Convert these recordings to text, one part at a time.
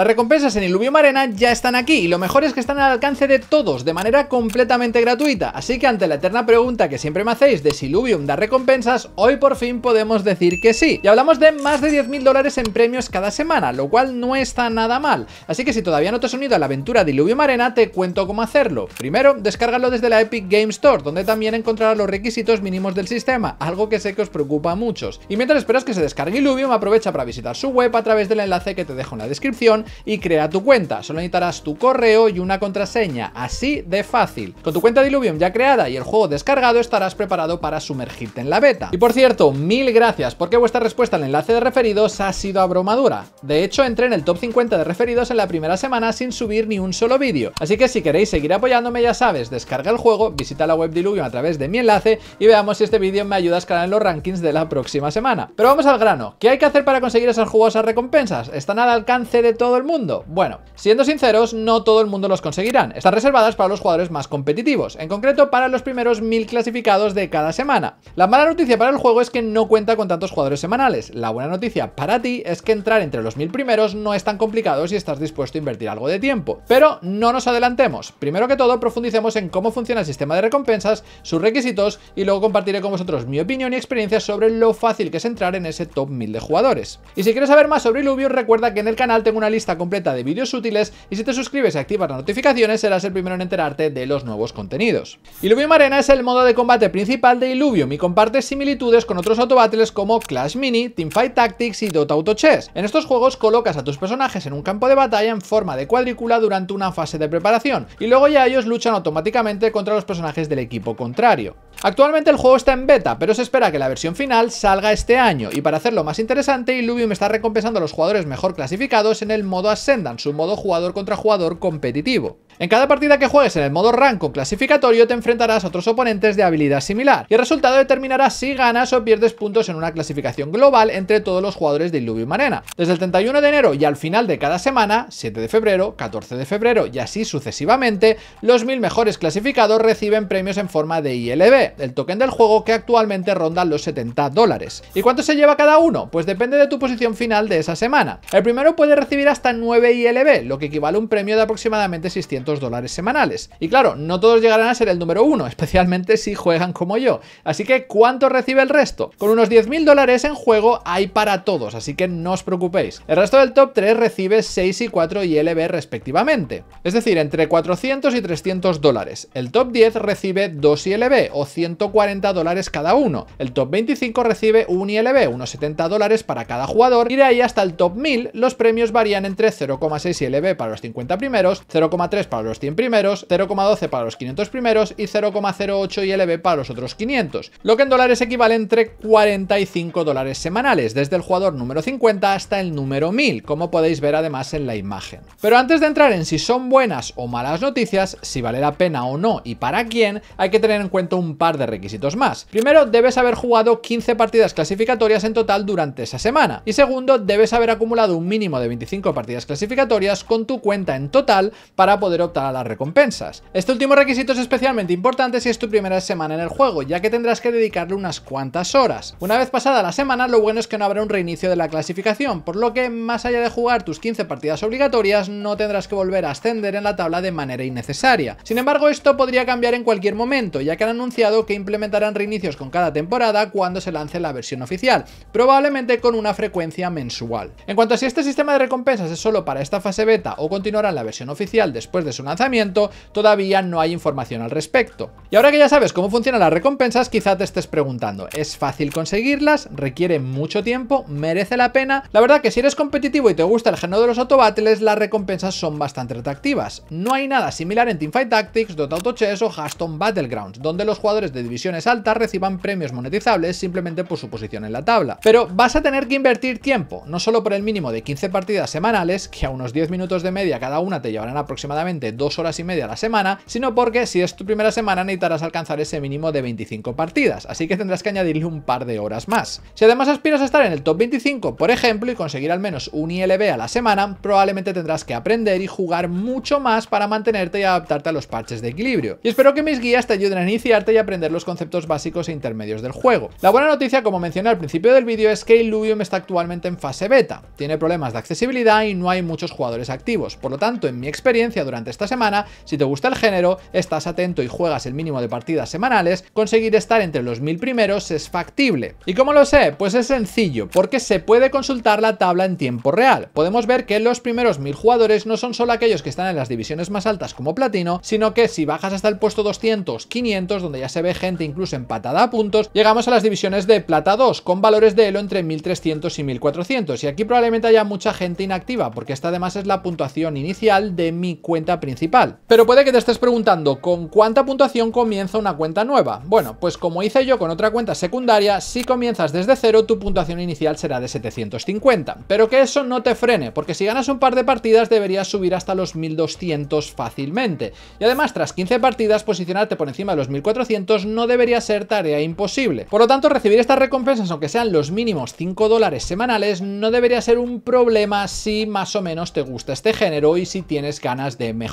Las recompensas en Illuvium Arena ya están aquí y lo mejor es que están al alcance de todos de manera completamente gratuita, así que ante la eterna pregunta que siempre me hacéis de si Illuvium da recompensas, hoy por fin podemos decir que sí. Y hablamos de más de 10.000 dólares en premios cada semana, lo cual no está nada mal. Así que si todavía no te has unido a la aventura de Illuvium Arena, te cuento cómo hacerlo. Primero, descárgalo desde la Epic Games Store, donde también encontrarás los requisitos mínimos del sistema, algo que sé que os preocupa a muchos. Y mientras esperas que se descargue Illuvium, aprovecha para visitar su web a través del enlace que te dejo en la descripción y crea tu cuenta. Solo necesitarás tu correo y una contraseña, así de fácil. Con tu cuenta Diluvium ya creada y el juego descargado estarás preparado para sumergirte en la beta. Y por cierto, mil gracias porque vuestra respuesta al enlace de referidos ha sido abrumadora. De hecho, entré en el top 50 de referidos en la primera semana sin subir ni un solo vídeo. Así que si queréis seguir apoyándome ya sabes, descarga el juego, visita la web Diluvium a través de mi enlace y veamos si este vídeo me ayuda a escalar en los rankings de la próxima semana. Pero vamos al grano, ¿qué hay que hacer para conseguir esas jugosas recompensas? Están al alcance de todo mundo? Bueno, siendo sinceros, no todo el mundo los conseguirán. Están reservadas para los jugadores más competitivos, en concreto para los primeros 1000 clasificados de cada semana. La mala noticia para el juego es que no cuenta con tantos jugadores semanales. La buena noticia para ti es que entrar entre los mil primeros no es tan complicado si estás dispuesto a invertir algo de tiempo. Pero no nos adelantemos. Primero que todo, profundicemos en cómo funciona el sistema de recompensas, sus requisitos y luego compartiré con vosotros mi opinión y experiencia sobre lo fácil que es entrar en ese top 1000 de jugadores. Y si quieres saber más sobre Illuvius, recuerda que en el canal tengo una lista completa de vídeos útiles y si te suscribes y activas las notificaciones serás el primero en enterarte de los nuevos contenidos. Illuvium Arena es el modo de combate principal de Illuvium y comparte similitudes con otros autobattles como Clash Mini, Teamfight Tactics y Dota Auto Chess. En estos juegos colocas a tus personajes en un campo de batalla en forma de cuadrícula durante una fase de preparación y luego ya ellos luchan automáticamente contra los personajes del equipo contrario. Actualmente el juego está en beta, pero se espera que la versión final salga este año y para hacerlo más interesante Illuvium está recompensando a los jugadores mejor clasificados en el modo Ascendance, su modo jugador contra jugador competitivo. En cada partida que juegues en el modo rank clasificatorio te enfrentarás a otros oponentes de habilidad similar y el resultado determinará si ganas o pierdes puntos en una clasificación global entre todos los jugadores de Illuvium Arena. Desde el 31 de enero y al final de cada semana, 7 de febrero, 14 de febrero y así sucesivamente, los mil mejores clasificados reciben premios en forma de ILB, el token del juego que actualmente ronda los 70 dólares. ¿Y cuánto se lleva cada uno? Pues depende de tu posición final de esa semana. El primero puede recibir hasta 9 ILB, lo que equivale a un premio de aproximadamente 600 dólares semanales. Y claro, no todos llegarán a ser el número uno, especialmente si juegan como yo. Así que, ¿cuánto recibe el resto? Con unos 10.000 dólares en juego hay para todos, así que no os preocupéis. El resto del top 3 recibe 6 y 4 ILB respectivamente. Es decir, entre 400 y 300 dólares. El top 10 recibe 2 ILB o 140 dólares cada uno. El top 25 recibe 1 ILB, unos 70 dólares para cada jugador. Y de ahí hasta el top 1000, los premios varían entre 0,6 ILB para los 50 primeros, 0,3 para los 100 primeros, 0,12 para los 500 primeros y 0,08 ILB para los otros 500, lo que en dólares equivale entre 45 dólares semanales, desde el jugador número 50 hasta el número 1000, como podéis ver además en la imagen. Pero antes de entrar en si son buenas o malas noticias, si vale la pena o no y para quién, hay que tener en cuenta un par de requisitos más. Primero, debes haber jugado 15 partidas clasificatorias en total durante esa semana. Y segundo, debes haber acumulado un mínimo de 25 partidas clasificatorias con tu cuenta en total para poder optar a las recompensas. Este último requisito es especialmente importante si es tu primera semana en el juego, ya que tendrás que dedicarle unas cuantas horas. Una vez pasada la semana, lo bueno es que no habrá un reinicio de la clasificación, por lo que, más allá de jugar tus 15 partidas obligatorias, no tendrás que volver a ascender en la tabla de manera innecesaria. Sin embargo, esto podría cambiar en cualquier momento, ya que han anunciado que implementarán reinicios con cada temporada cuando se lance la versión oficial, probablemente con una frecuencia mensual. En cuanto a si este sistema de recompensas es solo para esta fase beta o continuará en la versión oficial después de su lanzamiento, todavía no hay información al respecto. Y ahora que ya sabes cómo funcionan las recompensas, quizá te estés preguntando, ¿es fácil conseguirlas? ¿Requiere mucho tiempo? ¿Merece la pena? La verdad que si eres competitivo y te gusta el género de los autobattles, las recompensas son bastante atractivas. No hay nada similar en Teamfight Tactics, Dota Auto Chess o Hearthstone Battlegrounds, donde los jugadores de divisiones altas reciban premios monetizables simplemente por su posición en la tabla. Pero vas a tener que invertir tiempo, no solo por el mínimo de 15 partidas semanales, que a unos 10 minutos de media cada una te llevarán aproximadamente de dos horas y media a la semana, sino porque si es tu primera semana necesitarás alcanzar ese mínimo de 25 partidas, así que tendrás que añadirle un par de horas más. Si además aspiras a estar en el top 25, por ejemplo, y conseguir al menos un ILB a la semana, probablemente tendrás que aprender y jugar mucho más para mantenerte y adaptarte a los parches de equilibrio. Y espero que mis guías te ayuden a iniciarte y aprender los conceptos básicos e intermedios del juego. La buena noticia, como mencioné al principio del vídeo, es que Illuvium está actualmente en fase beta, tiene problemas de accesibilidad y no hay muchos jugadores activos, por lo tanto, en mi experiencia durante esta semana, si te gusta el género, estás atento y juegas el mínimo de partidas semanales, conseguir estar entre los mil primeros es factible. ¿Y cómo lo sé? Pues es sencillo, porque se puede consultar la tabla en tiempo real. Podemos ver que los primeros mil jugadores no son solo aquellos que están en las divisiones más altas como platino, sino que si bajas hasta el puesto 200, 500, donde ya se ve gente incluso empatada a puntos, llegamos a las divisiones de plata 2, con valores de elo entre 1300 y 1400, y aquí probablemente haya mucha gente inactiva, porque esta además es la puntuación inicial de mi cuenta principal. Pero puede que te estés preguntando, ¿con cuánta puntuación comienza una cuenta nueva? Bueno, pues como hice yo con otra cuenta secundaria, si comienzas desde cero, tu puntuación inicial será de 750. Pero que eso no te frene, porque si ganas un par de partidas deberías subir hasta los 1200 fácilmente. Y además, tras 15 partidas, posicionarte por encima de los 1400 no debería ser tarea imposible. Por lo tanto, recibir estas recompensas, aunque sean los mínimos 5 dólares semanales, no debería ser un problema si más o menos te gusta este género y si tienes ganas de mejorar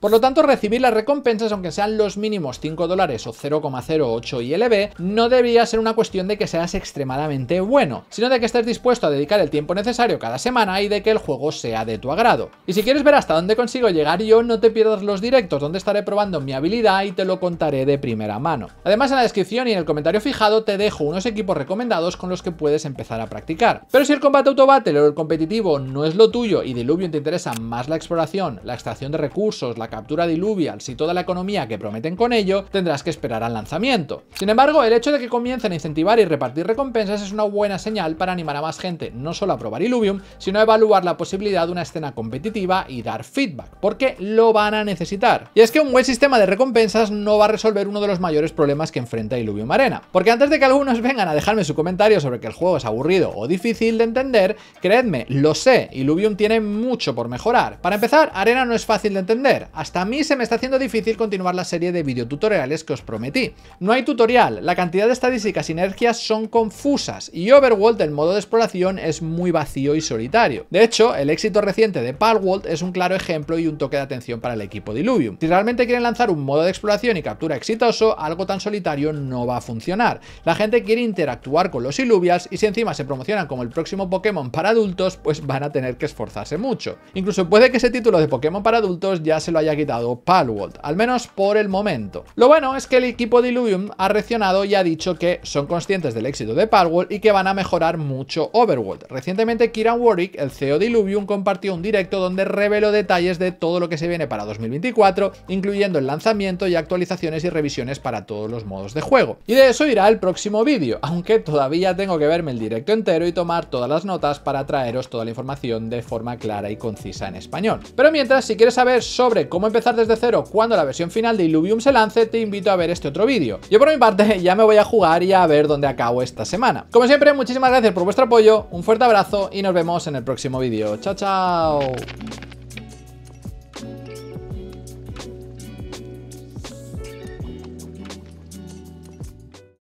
por lo tanto, recibir las recompensas, aunque sean los mínimos 5 dólares o 0,08 ILB, no debería ser una cuestión de que seas extremadamente bueno, sino de que estés dispuesto a dedicar el tiempo necesario cada semana y de que el juego sea de tu agrado. Y si quieres ver hasta dónde consigo llegar yo, no te pierdas los directos donde estaré probando mi habilidad y te lo contaré de primera mano. Además, en la descripción y en el comentario fijado te dejo unos equipos recomendados con los que puedes empezar a practicar. Pero si el combate autobattle o el competitivo no es lo tuyo y Diluvium te interesa más la exploración, la extracción de recursos recursos, la captura de Illuvials y toda la economía que prometen con ello, tendrás que esperar al lanzamiento. Sin embargo, el hecho de que comiencen a incentivar y repartir recompensas es una buena señal para animar a más gente no solo a probar Illuvium, sino a evaluar la posibilidad de una escena competitiva y dar feedback, porque lo van a necesitar. Y es que un buen sistema de recompensas no va a resolver uno de los mayores problemas que enfrenta Illuvium Arena, porque antes de que algunos vengan a dejarme su comentario sobre que el juego es aburrido o difícil de entender, creedme, lo sé, Illuvium tiene mucho por mejorar. Para empezar, Arena no es fácil de entender. Hasta a mí se me está haciendo difícil continuar la serie de videotutoriales que os prometí. No hay tutorial, la cantidad de estadísticas y energías son confusas y Overworld, el modo de exploración, es muy vacío y solitario. De hecho, el éxito reciente de Palworld es un claro ejemplo y un toque de atención para el equipo Diluvium. Si realmente quieren lanzar un modo de exploración y captura exitoso, algo tan solitario no va a funcionar. La gente quiere interactuar con los Iluvias y si encima se promocionan como el próximo Pokémon para adultos, pues van a tener que esforzarse mucho. Incluso puede que ese título de Pokémon para adultos ya se lo haya quitado Palworld, al menos por el momento. Lo bueno es que el equipo de Illuvium ha reaccionado y ha dicho que son conscientes del éxito de Palworld y que van a mejorar mucho Overworld. Recientemente Kiran Warwick, el CEO de Illuvium, compartió un directo donde reveló detalles de todo lo que se viene para 2024, incluyendo el lanzamiento y actualizaciones y revisiones para todos los modos de juego. Y de eso irá el próximo vídeo, aunque todavía tengo que verme el directo entero y tomar todas las notas para traeros toda la información de forma clara y concisa en español. Pero mientras, si quieres saber sobre cómo empezar desde cero cuando la versión final de Illuvium se lance, te invito a ver este otro vídeo. Yo por mi parte ya me voy a jugar y a ver dónde acabo esta semana. Como siempre, muchísimas gracias por vuestro apoyo, un fuerte abrazo y nos vemos en el próximo vídeo. ¡Chao, chao!